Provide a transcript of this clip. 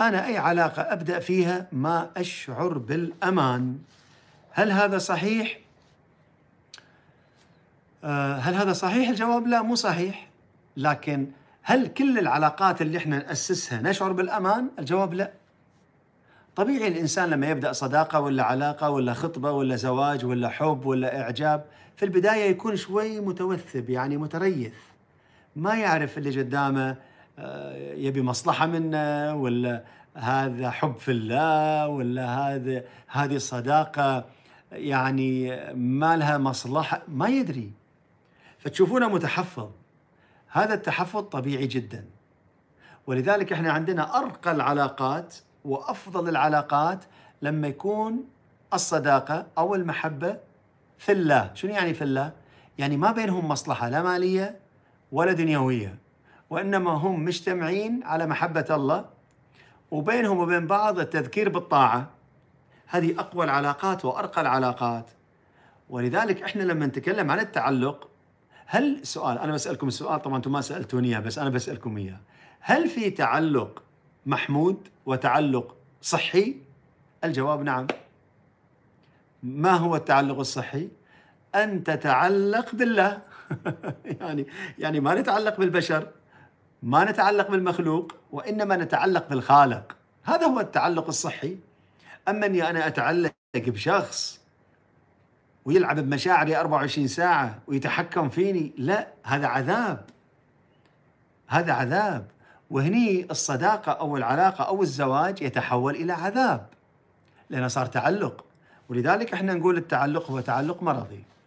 أنا أي علاقة أبدأ فيها ما أشعر بالأمان هل هذا صحيح؟ آه، هل هذا صحيح؟ الجواب لا مو صحيح لكن هل كل العلاقات اللي احنا نأسسها نشعر بالأمان؟ الجواب لا طبيعي الإنسان لما يبدأ صداقة ولا علاقة ولا خطبة ولا زواج ولا حب ولا إعجاب في البداية يكون شوي متوثب يعني متريث ما يعرف اللي قدامه آه، يبي مصلحه منا ولا هذا حب في الله ولا هذا هذه صداقه يعني ما لها مصلحه ما يدري فتشوفونه متحفظ هذا التحفظ طبيعي جدا ولذلك احنا عندنا ارقى العلاقات وافضل العلاقات لما يكون الصداقه او المحبه في الله، شنو يعني في الله؟ يعني ما بينهم مصلحه لا ماليه ولا دنيويه، وإنما هم مجتمعين على محبة الله وبينهم وبين بعض التذكير بالطاعة هذه أقوى العلاقات وأرقى العلاقات ولذلك إحنا لما نتكلم عن التعلق هل سؤال أنا بسألكم السؤال طبعا أنتم ما سألتوني إياه بس أنا بسألكم إياه هل في تعلق محمود وتعلق صحي؟ الجواب نعم ما هو التعلق الصحي؟ أن تتعلق بالله يعني يعني ما نتعلق بالبشر ما نتعلق بالمخلوق وإنما نتعلق بالخالق هذا هو التعلق الصحي أما أني أنا أتعلق بشخص ويلعب بمشاعري 24 ساعة ويتحكم فيني لا هذا عذاب هذا عذاب وهني الصداقة أو العلاقة أو الزواج يتحول إلى عذاب لأنه صار تعلق ولذلك احنا نقول التعلق هو تعلق مرضي